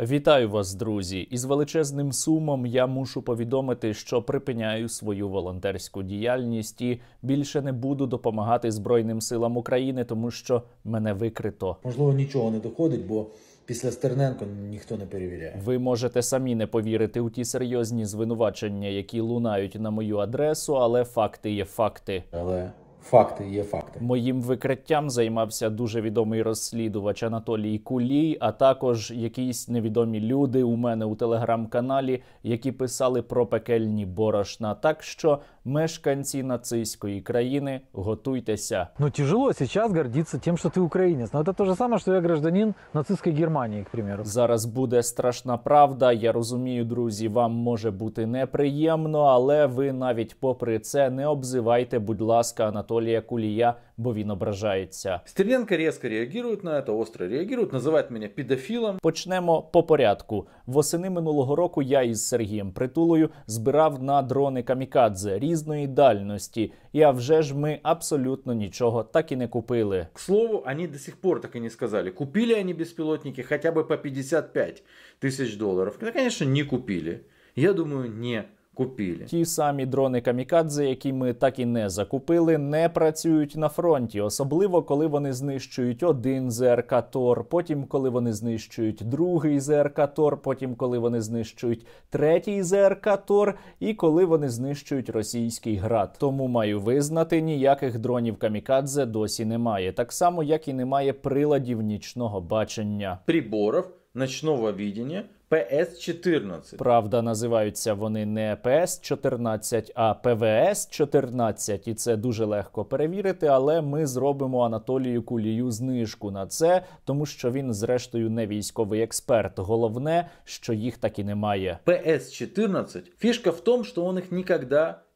Вітаю вас, друзі! Із величезним сумом я мушу повідомити, що припиняю свою волонтерську діяльність і більше не буду допомагати Збройним силам України, тому що мене викрито. Можливо, нічого не доходить, бо після Стерненко ніхто не перевіряє. Ви можете самі не повірити у ті серйозні звинувачення, які лунають на мою адресу, але факти є факти. Але Факти є факти. Моїм викриттям займався дуже відомий розслідувач Анатолій Кулій, а також якісь невідомі люди у мене у телеграм-каналі, які писали про пекельні борошна. Так що Мешканці нацистської країни, готуйтеся. Ну тяжело зараз гордитися тим, що ти українець. Ну, це те ж саме, що я гражданин нацистської Германії, к примеру. Зараз буде страшна правда. Я розумію, друзі, вам може бути неприємно, але ви навіть попри це не обзивайте, будь ласка, Анатолія Кулія бо він ображається. Стерненко різко реагує на це, остро реагує, називає мене педофілом. Почнемо по порядку. Восени минулого року я із Сергієм Притулою збирав на дрони камікадзе різної дальності. І а вже ж ми абсолютно нічого так і не купили. К слову, вони до сих пор так і не сказали. Купили вони безпілотники хоча б по 55 тисяч доларів. Ну, звісно, не купили. Я думаю, ні купили. Ті самі дрони камікадзе, які ми так і не закупили, не працюють на фронті, особливо коли вони знищують один ЗРК Тор, потім коли вони знищують другий ЗРК Тор, потім коли вони знищують третій ЗРК Тор, і коли вони знищують російський град. Тому маю визнати, ніяких дронів камікадзе досі немає. Так само, як і немає приладів нічного бачення. Приборів ночного видіння. ПС-14. Правда, називаються вони не ПС-14, а ПВС-14, і це дуже легко перевірити. Але ми зробимо Анатолію Кулію знижку на це, тому що він, зрештою, не військовий експерт. Головне, що їх так і немає. ПС-14. Фішка в тому, що у них ніколи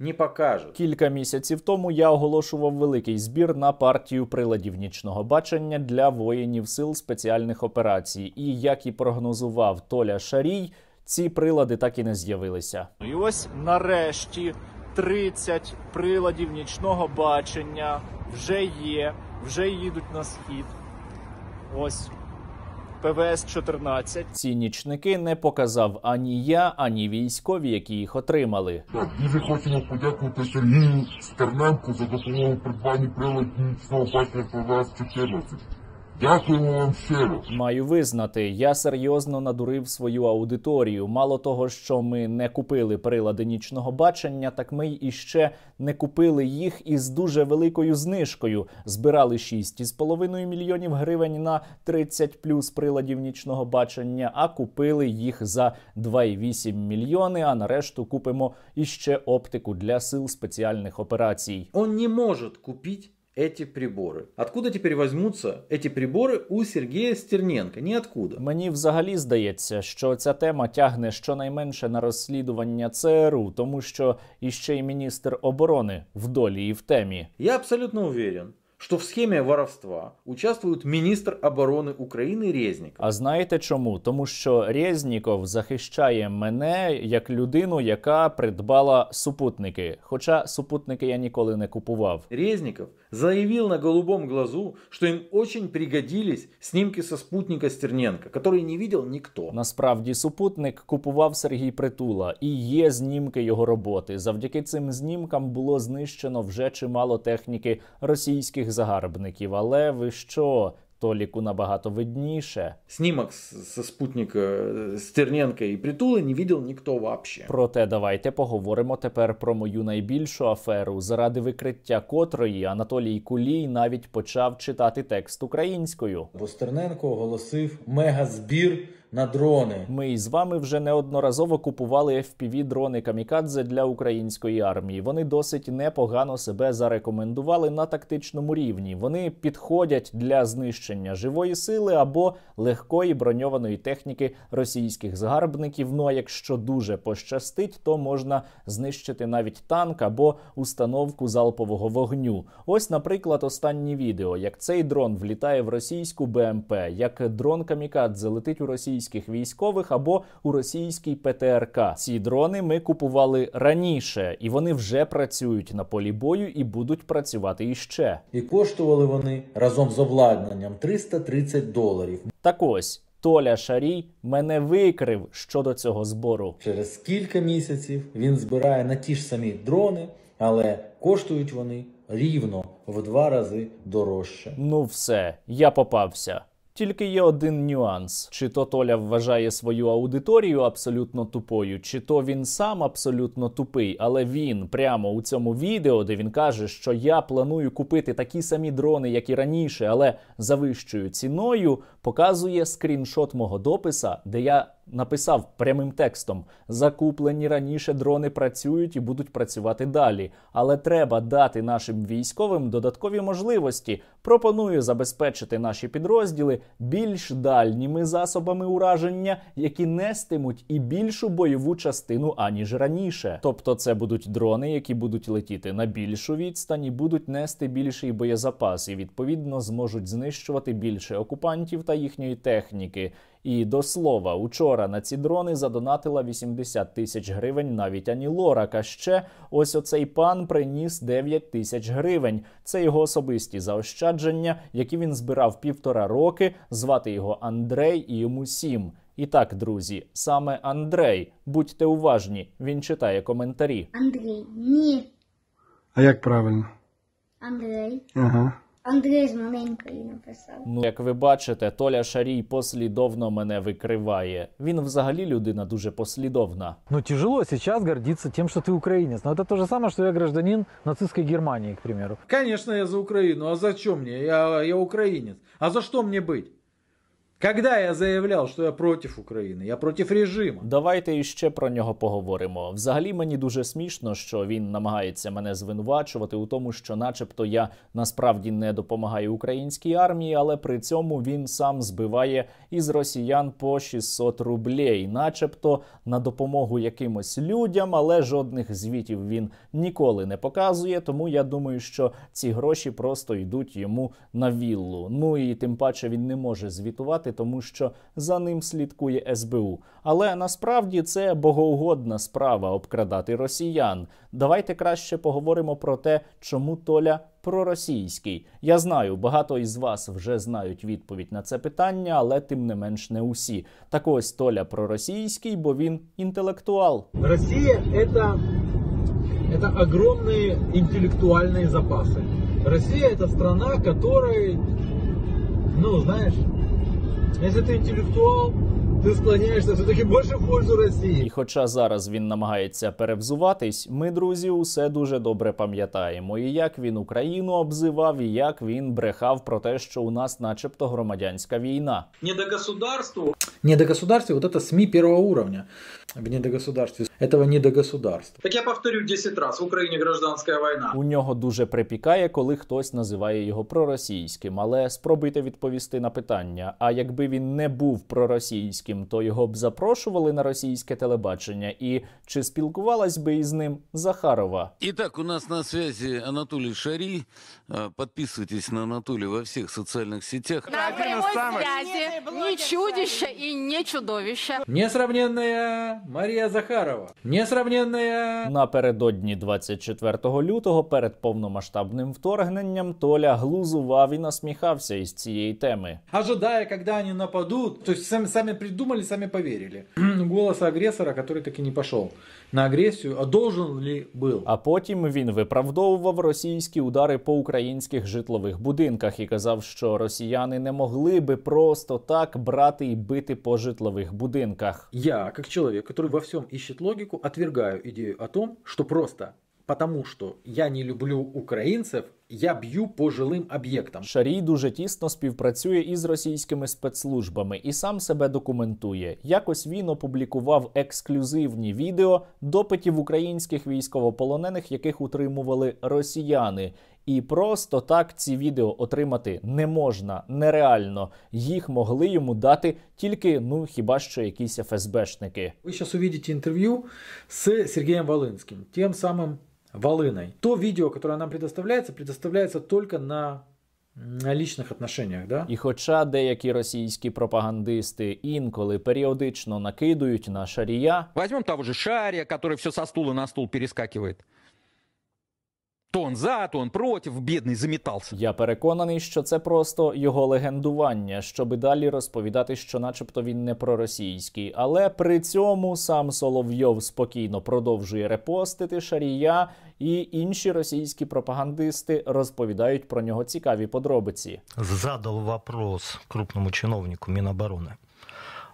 ні, покажуть. Кілька місяців тому я оголошував великий збір на партію приладів нічного бачення для воїнів сил спеціальних операцій. І як і прогнозував Толя Шарій, ці прилади так і не з'явилися. І ось нарешті 30 приладів нічного бачення вже є, вже їдуть на схід. Ось. ПВС 14 Ці нічники не показав ані я, ані військові, які їх отримали. Так, Дуже хочемо подякувати Сергію Стерненку за допомогу придбанні приладів міцного бачення ПВС 14 Дякуємо вам щиро. Маю визнати, я серйозно надурив свою аудиторію. Мало того, що ми не купили прилади нічного бачення, так ми й ще не купили їх із дуже великою знижкою. Збирали 6,5 мільйонів гривень на 30 плюс приладів нічного бачення, а купили їх за 2,8 мільйони. А нарешту купимо іще оптику для сил спеціальних операцій. Он не може купити эти приборы. Откуда теперь возьмуться эти приборы у Сергея Стерненка? Ніоткуда. Мені взагалі здається, що ця тема тягне щонайменше на розслідування ЦРУ, тому що іще й міністр оборони в долі і в темі. Я абсолютно уверен, что в схеме воровства участвует міністр оборони України Резніков. А знаєте чому? Тому що Резніков захищає мене як людину, яка придбала супутники. Хоча супутники я ніколи не купував. Резніков заявив на голубом глазу, що їм очень пригодились снімки со спутника Стерненка, який не бачив ніхто. Насправді супутник купував Сергій Притула і є знімки його роботи. Завдяки цим знімкам було знищено вже чимало техніки російських загарбників. Але ви що? Толіку набагато видніше. Снімок со спутника Стерненка е, і Притули не бачив ніхто вообще. Проте давайте поговоримо тепер про мою найбільшу аферу, заради викриття котрої Анатолій Кулій навіть почав читати текст українською. Бо Стерненко оголосив мегазбір на дрони. Ми із вами вже неодноразово купували fpv дрони камікадзе для української армії. Вони досить непогано себе зарекомендували на тактичному рівні. Вони підходять для знищення живої сили або легкої броньованої техніки російських згарбників. Ну а якщо дуже пощастить, то можна знищити навіть танк або установку залпового вогню. Ось, наприклад, останні відео, як цей дрон влітає в російську БМП, як дрон камікадзе летить у російську російських військових або у російській ПТРК. Ці дрони ми купували раніше, і вони вже працюють на полі бою і будуть працювати іще. І коштували вони разом з обладнанням 330 доларів. Так ось. Толя Шарій мене викрив щодо цього збору. Через кілька місяців він збирає на ті ж самі дрони, але коштують вони рівно в два рази дорожче. Ну все, я попався. Тільки є один нюанс: чи то Толя вважає свою аудиторію абсолютно тупою, чи то він сам абсолютно тупий, але він прямо у цьому відео, де він каже, що я планую купити такі самі дрони, як і раніше, але за вищою ціною, показує скріншот мого дописа, де я написав прямим текстом: закуплені раніше дрони працюють і будуть працювати далі, але треба дати нашим військовим додаткові можливості. Пропоную забезпечити наші підрозділи більш дальніми засобами ураження, які нестимуть і більшу бойову частину аніж раніше. Тобто, це будуть дрони, які будуть летіти на більшу відстань і будуть нести більший боєзапас, і відповідно зможуть знищувати більше окупантів та їхньої техніки. І до слова, учора на ці дрони задонатила 80 тисяч гривень навіть Ані Лорак. А ще ось оцей пан приніс 9 тисяч гривень. Це його особисті заощадження, які він збирав півтора роки. Звати його Андрей і йому сім. І так, друзі, саме Андрей. Будьте уважні, він читає коментарі. Андрій, ні. А як правильно? Андрей. Ага. Андрій з маленькою написав. Ну, як ви бачите, Толя Шарій послідовно мене викриває. Він взагалі людина дуже послідовна. Ну тяжело сейчас гордиться тим, що ти українець. Но это то же самое, что я гражданин нацистської германії, к примеру. Конечно, я за Україну. А за зачем мне? Я, я українець. А за що мені быть? Когда я заявляв, що я проти України, я проти режиму. Давайте іще про нього поговоримо. Взагалі мені дуже смішно, що він намагається мене звинувачувати у тому, що, начебто, я насправді не допомагаю українській армії, але при цьому він сам збиває із росіян по 600 рублей, начебто на допомогу якимось людям, але жодних звітів він ніколи не показує. Тому я думаю, що ці гроші просто йдуть йому на віллу. Ну і тим паче він не може звітувати тому що за ним слідкує СБУ. Але насправді це богоугодна справа обкрадати росіян. Давайте краще поговоримо про те, чому Толя проросійський. Я знаю, багато із вас вже знають відповідь на це питання, але тим не менш не усі. Так ось Толя проросійський, бо він інтелектуал. Росія це это огромные интеллектуальные запасы. Россия это страна, которой, ну, знаєш. Если ти інтелектуал, ти склоняєшся все таки більше в пользу Росії. І хоча зараз він намагається перевзуватись, ми, друзі, усе дуже добре пам'ятаємо. І як він Україну обзивав, і як він брехав про те, що у нас, начебто, громадянська війна. Не до государству. Не до государства, вот это СМІ першого уровня в недогосударстві. Этого недогосударства. Так я повторю 10 раз в Україні гражданська війна. У нього дуже припікає, коли хтось називає його проросійським. Але спробуйте відповісти на питання: а якби він не був проросійським, то його б запрошували на російське телебачення, і чи спілкувалась би із ним Захарова? І так у нас на зв'язі Анатолій Шарі. Підписуйтесь на Анатолія во всіх соціальних сітях. На прямой связи. не чудище і не чудовище. Несравненная Марія Захарова, несравненная. напередодні 24 лютого, перед повномасштабним вторгненням, Толя глузував і насміхався із цієї теми. Ожидая, коли вони нападуть, то самі, самі придумали, самі повірили. Голос агресора, який таки не пішов на агресію, а должен ли був? А потім він виправдовував російські удари по українських житлових будинках і казав, що росіяни не могли би просто так брати і бити по житлових будинках. Я як чоловік человек, который во всем ищет логику, отвергаю идею о том, что просто потому що я не люблю українців, я б'ю по жилим об'єктам. Шарій дуже тісно співпрацює із російськими спецслужбами і сам себе документує. Якось він опублікував ексклюзивні відео допитів українських військовополонених, яких утримували росіяни. І просто так ці відео отримати не можна, нереально їх могли йому дати тільки ну хіба що якісь ФСБшники. Ви зараз увидите інтерв'ю з Сергієм Валинським, тим самим Волиной. То відео, яке нам предоставляється, предоставляється тільки на на лічних отношеннях, да? І хоча деякі російські пропагандисти інколи періодично накидують на шарія, візьмемо того же шарія, який все со стула на стул перескакує. То он за, то он против, бідний заметался. Я переконаний, що це просто його легендування, щоб далі розповідати, що, начебто, він не проросійський. Але при цьому сам Соловйов спокійно продовжує репостити шарія, і інші російські пропагандисти розповідають про нього цікаві подробиці. Задав вопрос крупному чиновнику Міноборони.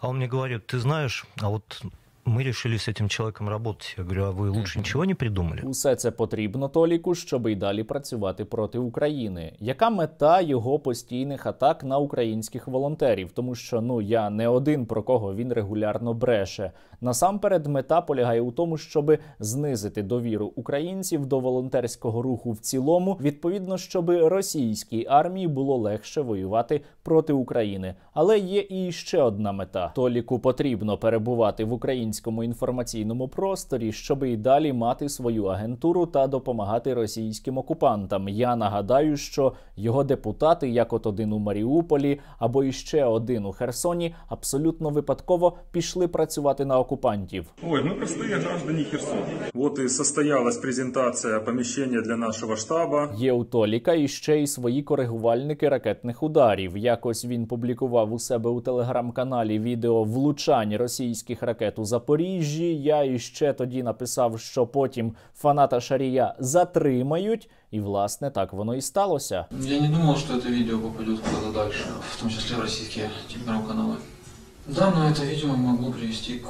А он мені говорит: ти знаєш, а от ми рішили з цим чоловіком работать. Я говорю, а вы лучше нічого не придумали? Усе це потрібно Толіку, щоб і далі працювати проти України. Яка мета його постійних атак на українських волонтерів? Тому що ну я не один про кого він регулярно бреше. Насамперед, мета полягає у тому, щоб знизити довіру українців до волонтерського руху в цілому, відповідно, щоб російській армії було легше воювати проти України. Але є і ще одна мета: Толіку потрібно перебувати в українській українському інформаційному просторі, щоб і далі мати свою агентуру та допомагати російським окупантам. Я нагадаю, що його депутати, як от один у Маріуполі або іще один у Херсоні, абсолютно випадково пішли працювати на окупантів. Ой, ми ну, прості граждані Херсона. От і состоялась презентація поміщення для нашого штабу. Є у Толіка і ще й свої коригувальники ракетних ударів. Якось він публікував у себе у телеграм-каналі відео влучань російських ракет у Запоріжжя. Запоріжжі. Я іще тоді написав, що потім фаната Шарія затримають, і власне так воно і сталося. Я не думав, що це відео попаде куди далі, в тому числі в російські телеграм-канали. Да, но это видео могло привести к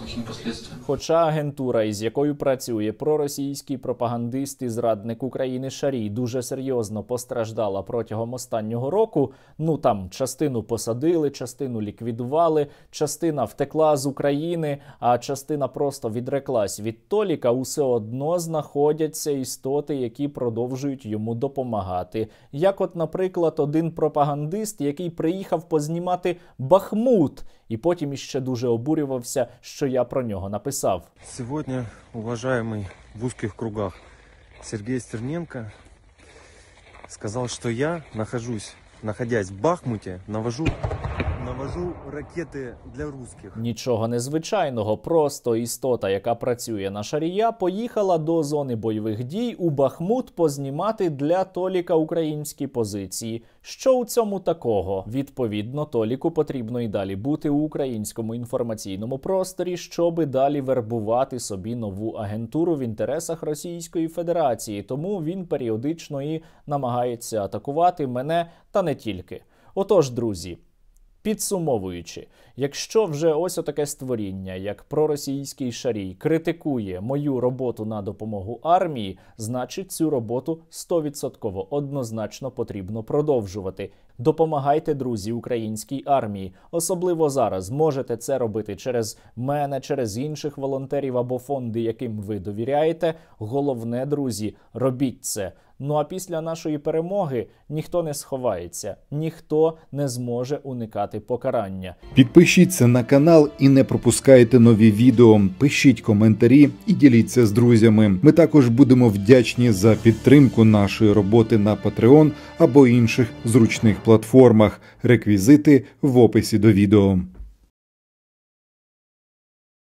плохим последствиям. Хоча агентура, із якою працює проросійський пропагандист і зрадник України Шарій, дуже серйозно постраждала протягом останнього року. Ну там частину посадили, частину ліквідували, частина втекла з України, а частина просто відреклась від Толіка. Усе одно знаходяться істоти, які продовжують йому допомагати. Як, от, наприклад, один пропагандист, який приїхав познімати Бахмут, і потім іще дуже обурювався, що я про нього написав. Сьогодні, уважаємий в узких кругах Сергій Стерненко сказав, що я нахожусь, находясь в Бахмуті, навожу навожу ракети для русських. Нічого незвичайного, просто істота, яка працює на шарія, поїхала до зони бойових дій у Бахмут познімати для Толіка українські позиції. Що у цьому такого? Відповідно, Толіку потрібно і далі бути у українському інформаційному просторі, щоби далі вербувати собі нову агентуру в інтересах Російської Федерації. Тому він періодично і намагається атакувати мене та не тільки. Отож, друзі. Підсумовуючи, якщо вже ось отаке створіння, як проросійський шарій, критикує мою роботу на допомогу армії, значить цю роботу 100% однозначно потрібно продовжувати. Допомагайте, друзі, українській армії. Особливо зараз можете це робити через мене, через інших волонтерів або фонди, яким ви довіряєте. Головне, друзі, робіть це. Ну а після нашої перемоги ніхто не сховається, ніхто не зможе уникати покарання. Підпишіться на канал і не пропускайте нові відео. Пишіть коментарі і діліться з друзями. Ми також будемо вдячні за підтримку нашої роботи на Patreon або інших зручних платформах платформах. Реквізити в описі до відео.